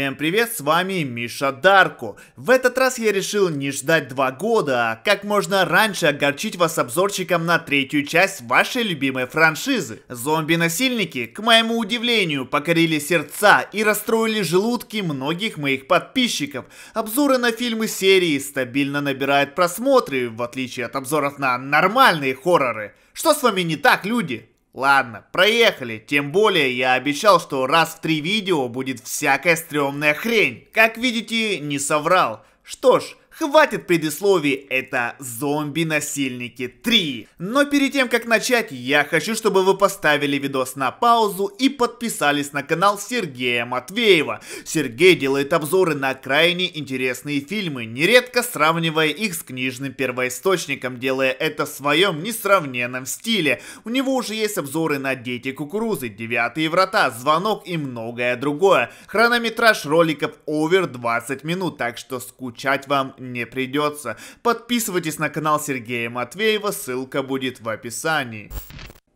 Всем привет, с вами Миша Дарко. В этот раз я решил не ждать два года, а как можно раньше огорчить вас обзорчиком на третью часть вашей любимой франшизы. Зомби-насильники, к моему удивлению, покорили сердца и расстроили желудки многих моих подписчиков. Обзоры на фильмы серии стабильно набирают просмотры, в отличие от обзоров на нормальные хорроры. Что с вами не так, люди? Ладно, проехали. Тем более я обещал, что раз в три видео будет всякая стрёмная хрень. Как видите, не соврал. Что ж, Хватит предисловий, это «Зомби-насильники 3». Но перед тем, как начать, я хочу, чтобы вы поставили видос на паузу и подписались на канал Сергея Матвеева. Сергей делает обзоры на крайне интересные фильмы, нередко сравнивая их с книжным первоисточником, делая это в своем несравненном стиле. У него уже есть обзоры на «Дети кукурузы», «Девятые врата», «Звонок» и многое другое. Хронометраж роликов over 20 минут, так что скучать вам не не придется. Подписывайтесь на канал Сергея Матвеева, ссылка будет в описании.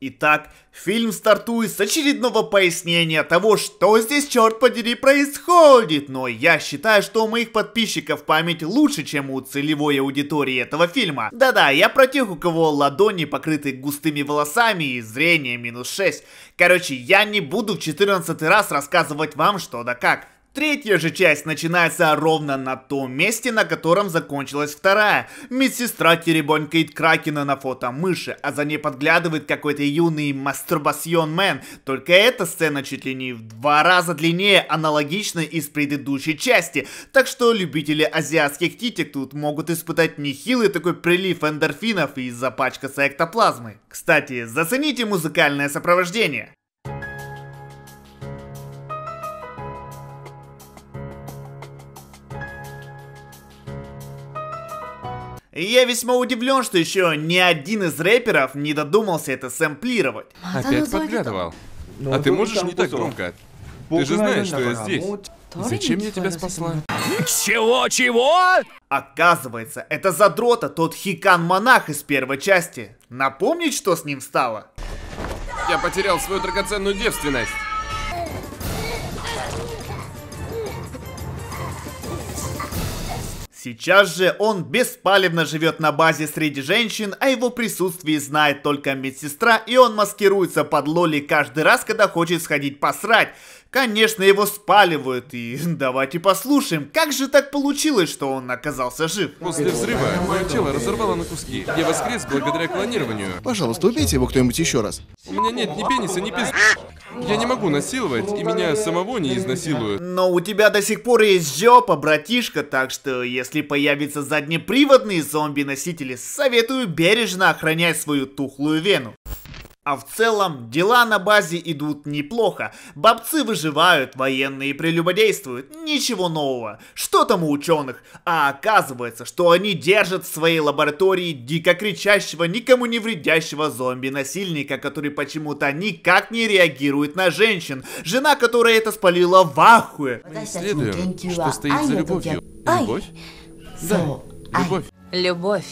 Итак, фильм стартует с очередного пояснения того, что здесь, черт подери, происходит, но я считаю, что у моих подписчиков память лучше, чем у целевой аудитории этого фильма. Да-да, я про тех, у кого ладони покрыты густыми волосами и зрение минус 6. Короче, я не буду в 14 раз рассказывать вам что да как. Третья же часть начинается ровно на том месте, на котором закончилась вторая. Медсестра теребонькает Кракена на фото мыши, а за ней подглядывает какой-то юный мастурбасьон мэн. Только эта сцена чуть ли не в два раза длиннее аналогичной из предыдущей части. Так что любители азиатских титик тут могут испытать нехилый такой прилив эндорфинов из и с эктоплазмой. Кстати, зацените музыкальное сопровождение. Я весьма удивлен, что еще ни один из рэперов не додумался это сэмплировать. Ну, Опять подглядывал. Ну, а ты можешь не так громко? Ты же знаешь, что я здесь. А, Зачем я тебя спасла? Чего-чего? Оказывается, это задрота тот хикан-монах из первой части. Напомнить, что с ним стало? Я потерял свою драгоценную девственность. Сейчас же он беспалевно живет на базе среди женщин, а его присутствие знает только медсестра, и он маскируется под Лоли каждый раз, когда хочет сходить посрать. Конечно, его спаливают, и давайте послушаем, как же так получилось, что он оказался жив. После взрыва мое тело разорвало на куски. Я воскрес благодаря клонированию. Пожалуйста, убейте его кто-нибудь еще раз. У меня нет ни пениса, ни пизды. Я не могу насиловать, и меня самого не изнасилуют. Но у тебя до сих пор есть жопа, братишка, так что если появятся заднеприводные зомби-носители, советую бережно охранять свою тухлую вену. А в целом, дела на базе идут неплохо. Бобцы выживают, военные прелюбодействуют. Ничего нового. Что там у ученых? А оказывается, что они держат в своей лаборатории дико кричащего, никому не вредящего зомби-насильника, который почему-то никак не реагирует на женщин. Жена, которая это спалила в ахуе. Мы исследуем, что стоит за любовью. Любовь? Да, любовь. Любовь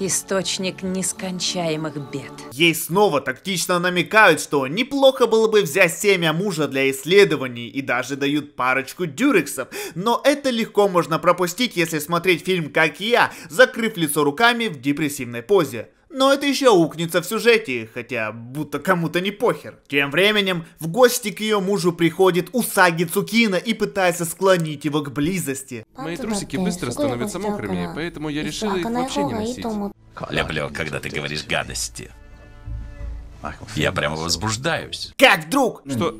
источник нескончаемых бед. Ей снова тактично намекают, что неплохо было бы взять семя мужа для исследований и даже дают парочку дюрексов, но это легко можно пропустить, если смотреть фильм «Как я», закрыв лицо руками в депрессивной позе. Но это еще укнется в сюжете, хотя будто кому-то не похер. Тем временем, в гости к ее мужу приходит Усаги Цукина и пытается склонить его к близости. Мои трусики быстро становятся мокрыми, поэтому я решила их вообще не носить. Люблю, когда ты говоришь гадости. Я прямо возбуждаюсь. Как друг! Что?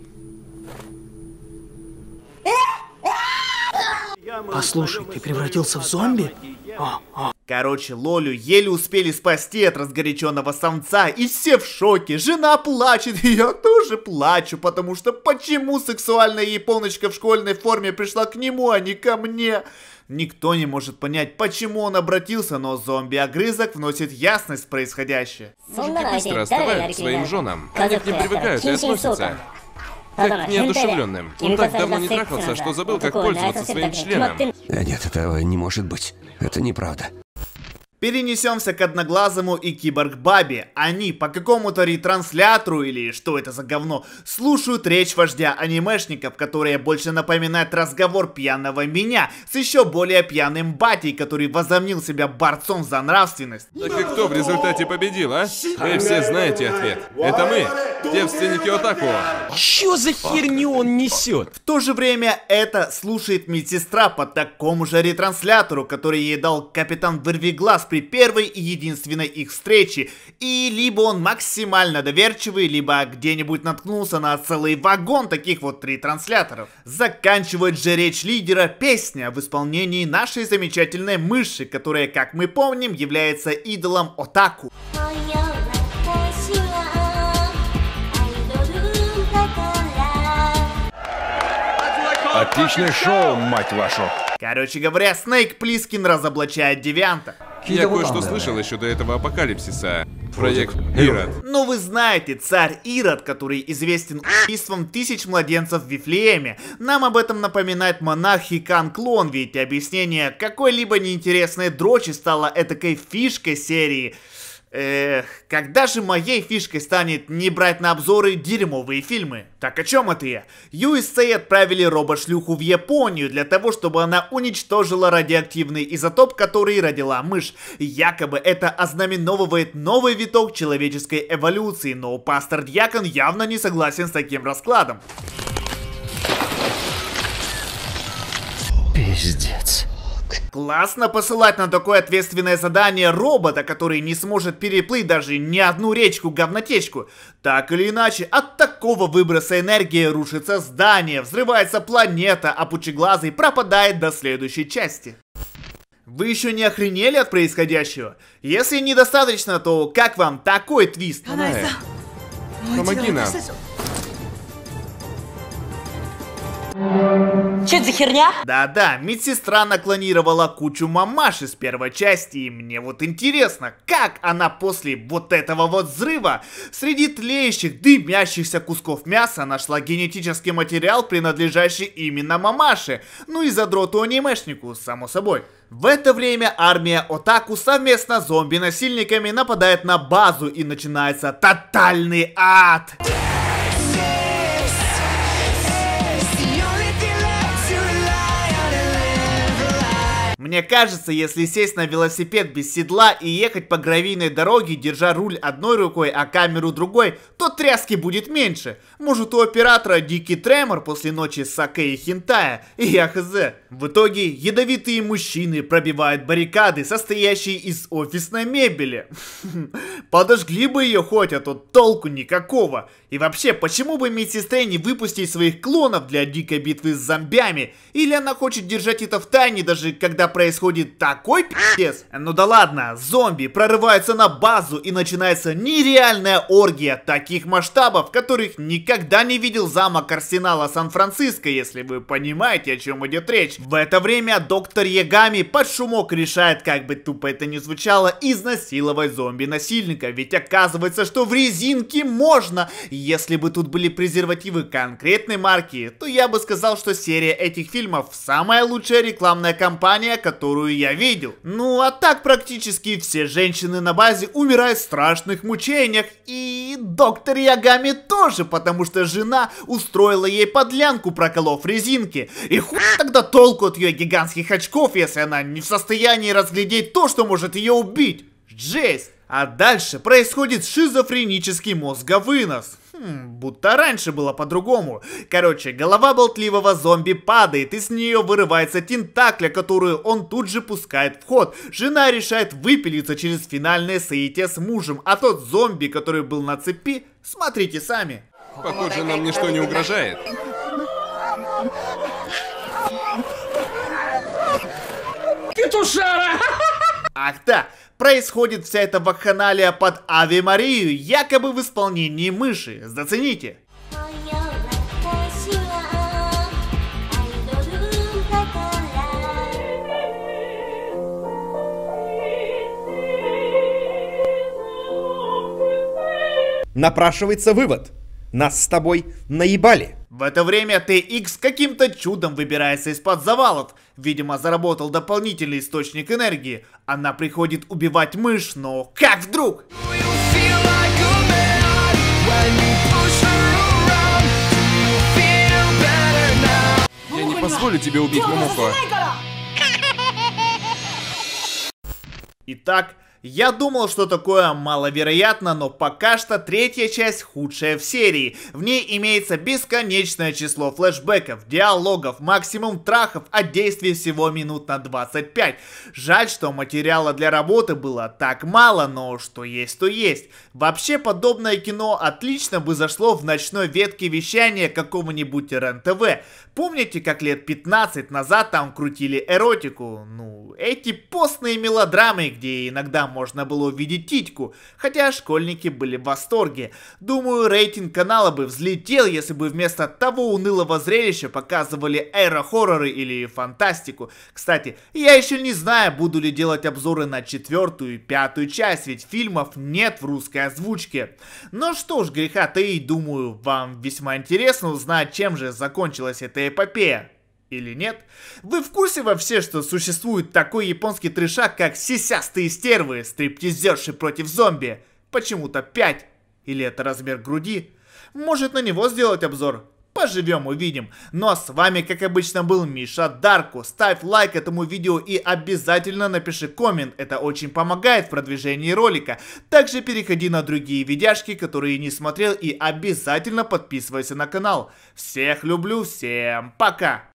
Послушай, ты превратился в зомби? О, о. Короче, Лолю еле успели спасти от разгоряченного самца, и все в шоке. Жена плачет, и я тоже плачу, потому что почему сексуальная японочка в школьной форме пришла к нему, а не ко мне? Никто не может понять, почему он обратился, но зомби-огрызок вносит ясность в происходящее. Мужики быстро оставляют своим женам. Они не ним привыкают и относятся как неодушевленным. Он так давно не трахался, а что забыл, как пользоваться своим членом. нет, этого не может быть. Это неправда. Перенесемся к Одноглазому и Киборг Бабе. Они по какому-то ретранслятору или что это за говно слушают речь вождя анимешников, которая больше напоминает разговор пьяного меня с еще более пьяным батей, который возомнил себя борцом за нравственность. Так и кто в результате победил, а? Вы все знаете ответ. Это мы, девственники Отаку. А что за херню он несет? В то же время это слушает медсестра по такому же ретранслятору, который ей дал капитан Вырвиглаз при первой и единственной их встрече. И либо он максимально доверчивый, либо где-нибудь наткнулся на целый вагон таких вот три трансляторов. Заканчивает же речь лидера песня в исполнении нашей замечательной мыши, которая, как мы помним, является идолом Отаку. Отличное шоу, мать вашу! Короче говоря, Снейк Плискин разоблачает девианта. Я кое-что слышал еще до этого апокалипсиса. Проект Ирод. Но ну, вы знаете, царь Ирод, который известен убийством тысяч младенцев в Вифлееме. Нам об этом напоминает монах Хикан Клон, ведь объяснение какой-либо неинтересной дрочи стало этакой фишкой серии. Эх, когда же моей фишкой станет не брать на обзоры дерьмовые фильмы? Так о чем это я? USA отправили Шлюху в Японию для того, чтобы она уничтожила радиоактивный изотоп, который родила мышь. Якобы это ознаменовывает новый виток человеческой эволюции, но пастор Дьякон явно не согласен с таким раскладом. Пиздец. Классно посылать на такое ответственное задание робота, который не сможет переплыть даже ни одну речку-говнотечку. Так или иначе, от такого выброса энергии рушится здание, взрывается планета, а пучеглазый пропадает до следующей части. Вы еще не охренели от происходящего? Если недостаточно, то как вам такой твист? Ханай, помоги нам. Че за херня? Да-да, медсестра наклонировала кучу мамаш из первой части, и мне вот интересно, как она после вот этого вот взрыва среди тлеющих, дымящихся кусков мяса нашла генетический материал, принадлежащий именно мамаше, ну и задроту-анимешнику, само собой. В это время армия Отаку совместно с зомби-насильниками нападает на базу и начинается тотальный ад. Мне кажется, если сесть на велосипед без седла и ехать по гравийной дороге, держа руль одной рукой, а камеру другой, то тряски будет меньше. Может у оператора дикий тремор после ночи с саке и хинтая? и я хз. В итоге ядовитые мужчины пробивают баррикады, состоящие из офисной мебели. Подожгли бы ее хоть, а то толку никакого. И вообще, почему бы медсестре не выпустить своих клонов для дикой битвы с зомбями? Или она хочет держать это в тайне, даже когда происходит такой пиздец. Ну да ладно, зомби прорываются на базу и начинается нереальная оргия таких масштабов, которых никогда не видел замок арсенала Сан-Франциско, если вы понимаете, о чем идет речь. В это время доктор Ягами под шумок решает, как бы тупо это ни звучало, изнасиловать зомби-насильника, ведь оказывается, что в резинке можно. Если бы тут были презервативы конкретной марки, то я бы сказал, что серия этих фильмов самая лучшая рекламная кампания, которую я видел. Ну а так практически все женщины на базе умирают в страшных мучениях. И доктор Ягами тоже, потому что жена устроила ей подлянку, проколов резинки. И хуй тогда толку от ее гигантских очков, если она не в состоянии разглядеть то, что может ее убить. Жесть! А дальше происходит шизофренический мозговынос. Хм, будто раньше было по-другому. Короче, голова болтливого зомби падает, и с нее вырывается тентакля, которую он тут же пускает в ход. Жена решает выпилиться через финальное соитие с мужем, а тот зомби, который был на цепи, смотрите сами. Похоже, нам ничто не угрожает. Петушара! Ах да, происходит вся эта вакханалия под Ави Марию, якобы в исполнении мыши. Зацените. Напрашивается вывод. Нас с тобой наебали. В это время TX каким-то чудом выбирается из-под завалов. Видимо, заработал дополнительный источник энергии. Она приходит убивать мышь, но как вдруг? Я не позволю тебе убить Момоко. Итак, я думал, что такое маловероятно, но пока что третья часть худшая в серии. В ней имеется бесконечное число флешбеков, диалогов, максимум трахов, а действий всего минут на 25. Жаль, что материала для работы было так мало, но что есть, то есть. Вообще, подобное кино отлично бы зашло в ночной ветке вещания какого-нибудь РНТВ. Помните, как лет 15 назад там крутили эротику? Ну, эти постные мелодрамы, где иногда можно было увидеть титьку, хотя школьники были в восторге. Думаю, рейтинг канала бы взлетел, если бы вместо того унылого зрелища показывали эра хорроры или фантастику. Кстати, я еще не знаю, буду ли делать обзоры на четвертую и пятую часть, ведь фильмов нет в русской озвучке. Но что ж, греха ты и думаю, вам весьма интересно узнать, чем же закончилась эта эпопея или нет. Вы в курсе вообще, что существует такой японский трешак, как «Сисястые стервы», «Стриптизерши против зомби», почему-то 5, или это размер груди? Может на него сделать обзор? Поживем, увидим. Ну а с вами, как обычно, был Миша Дарку. Ставь лайк этому видео и обязательно напиши коммент. Это очень помогает в продвижении ролика. Также переходи на другие видяшки, которые не смотрел и обязательно подписывайся на канал. Всех люблю, всем пока!